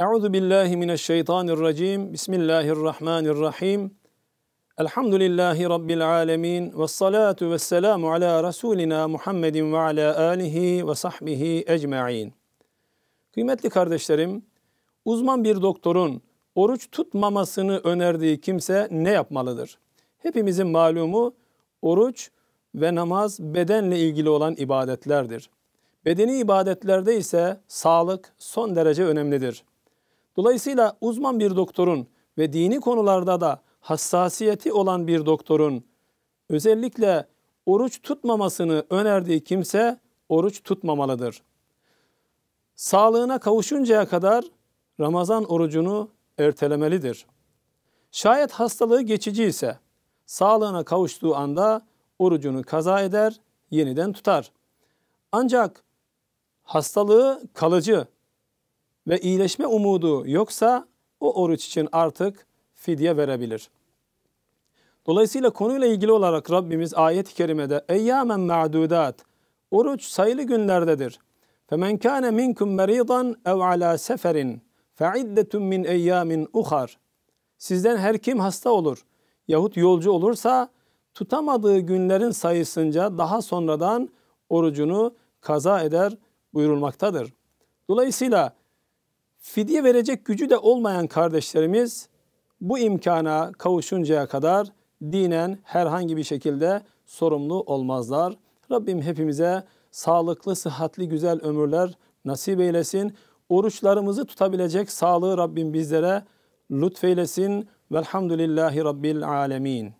Euzu billahi mineşşeytanirracim. Bismillahirrahmanirrahim. Elhamdülillahi rabbil alamin ve salatu vesselamu ala rasulina Muhammedin ve ala alihi ve sahbihi ecmaîn. Kıymetli kardeşlerim, uzman bir doktorun oruç tutmamasını önerdiği kimse ne yapmalıdır? Hepimizin malumu oruç ve namaz bedenle ilgili olan ibadetlerdir. Bedeni ibadetlerde ise sağlık son derece önemlidir. Dolayısıyla uzman bir doktorun ve dini konularda da hassasiyeti olan bir doktorun özellikle oruç tutmamasını önerdiği kimse oruç tutmamalıdır. Sağlığına kavuşuncaya kadar Ramazan orucunu ertelemelidir. Şayet hastalığı geçici ise sağlığına kavuştuğu anda orucunu kaza eder, yeniden tutar. Ancak hastalığı kalıcı ve iyileşme umudu yoksa o oruç için artık fidye verebilir. Dolayısıyla konuyla ilgili olarak Rabbimiz ayet-i kerimede eyyamen ma'dudat oruç sayılı günlerdedir. Femen kana minkum maridan ev ala seferin fe'iddetun min eyyamin uhar. Sizden her kim hasta olur yahut yolcu olursa tutamadığı günlerin sayısınca daha sonradan orucunu kaza eder buyurulmaktadır. Dolayısıyla Fidye verecek gücü de olmayan kardeşlerimiz bu imkana kavuşuncaya kadar dinen herhangi bir şekilde sorumlu olmazlar. Rabbim hepimize sağlıklı, sıhhatli, güzel ömürler nasip eylesin. Oruçlarımızı tutabilecek sağlığı Rabbim bizlere lütfeylesin. Velhamdülillahi Rabbil alemin.